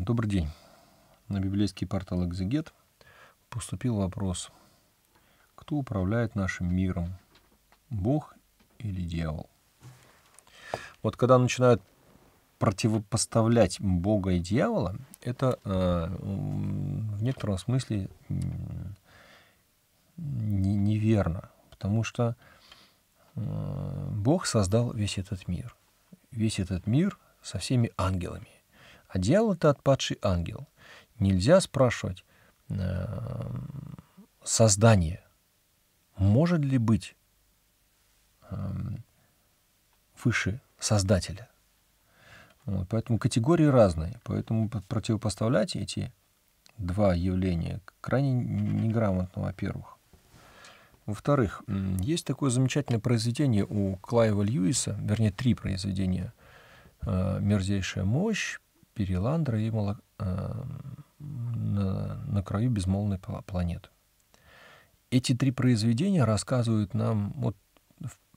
Добрый день. На библейский портал «Экзегет» поступил вопрос, кто управляет нашим миром, Бог или дьявол? Вот когда начинают противопоставлять Бога и дьявола, это э, в некотором смысле не, неверно, потому что э, Бог создал весь этот мир. Весь этот мир со всеми ангелами а делал это отпадший ангел. Нельзя спрашивать э, создание, может ли быть э, выше создателя. Вот, поэтому категории разные. Поэтому противопоставлять эти два явления крайне неграмотно, во-первых. Во-вторых, есть такое замечательное произведение у Клайва Льюиса, вернее, три произведения. Э, «Мерзейшая мощь», Переландра и моло... э, на, на краю безмолвной планеты. Эти три произведения рассказывают нам, вот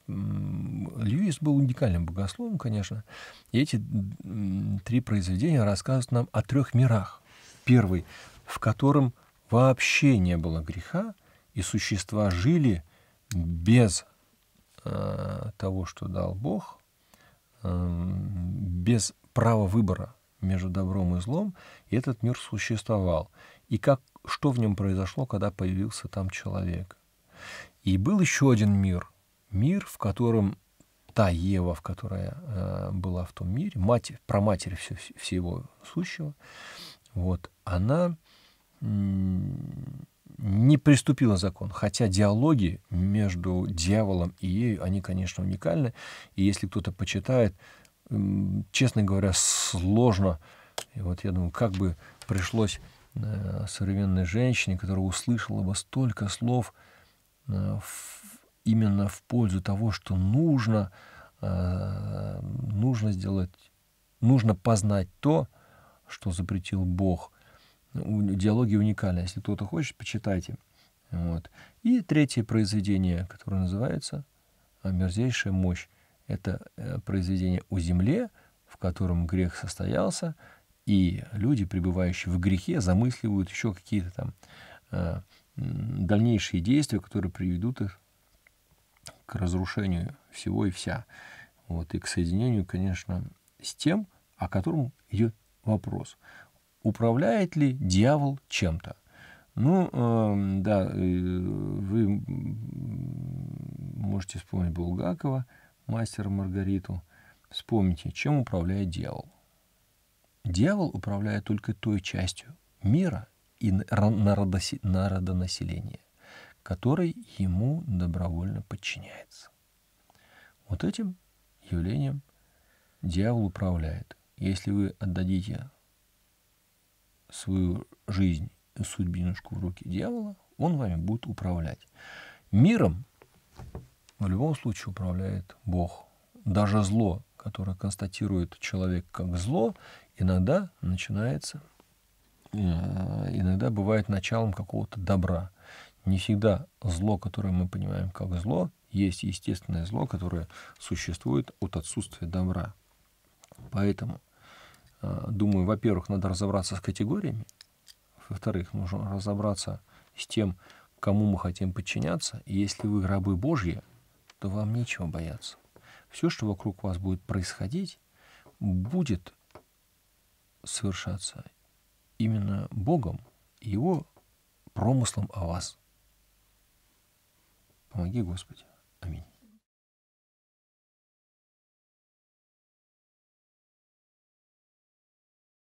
Льюис был уникальным богословом, конечно, и эти три произведения рассказывают нам о трех мирах. Первый, в котором вообще не было греха, и существа жили без э, того, что дал Бог, э, без права выбора между добром и злом, и этот мир существовал. И как, что в нем произошло, когда появился там человек. И был еще один мир. Мир, в котором та Ева, в которой э, была в том мире, мать, про матери все, всего сущего, вот, она не приступила закон, хотя диалоги между дьяволом и ею, они, конечно, уникальны, и если кто-то почитает, честно говоря, сложно. И вот я думаю, как бы пришлось э, современной женщине, которая услышала бы столько слов э, именно в пользу того, что нужно, э, нужно сделать, нужно познать то, что запретил Бог. Диалоги уникальны. Если кто-то хочет, почитайте. Вот. И третье произведение, которое называется «Мерзейшая мощь» это э, произведение о земле, в котором грех состоялся, и люди, пребывающие в грехе, замысливают еще какие-то там э, дальнейшие действия, которые приведут их к разрушению всего и вся. Вот, и к соединению, конечно, с тем, о котором идет вопрос. Управляет ли дьявол чем-то? Ну, э, да, э, вы можете вспомнить Булгакова, мастера Маргариту. Вспомните, чем управляет дьявол. Дьявол управляет только той частью мира и народонаселения, который ему добровольно подчиняется. Вот этим явлением дьявол управляет. Если вы отдадите свою жизнь, и судьбинушку в руки дьявола, он вами будет управлять. Миром в любом случае управляет Бог. Даже зло, которое констатирует человек как зло, иногда начинается, э, иногда бывает началом какого-то добра. Не всегда зло, которое мы понимаем как зло, есть естественное зло, которое существует от отсутствия добра. Поэтому, э, думаю, во-первых, надо разобраться с категориями, во-вторых, нужно разобраться с тем, кому мы хотим подчиняться. И если вы рабы Божьи, что вам нечего бояться. Все, что вокруг вас будет происходить, будет совершаться именно Богом и Его промыслом о вас. Помоги, Господи. Аминь.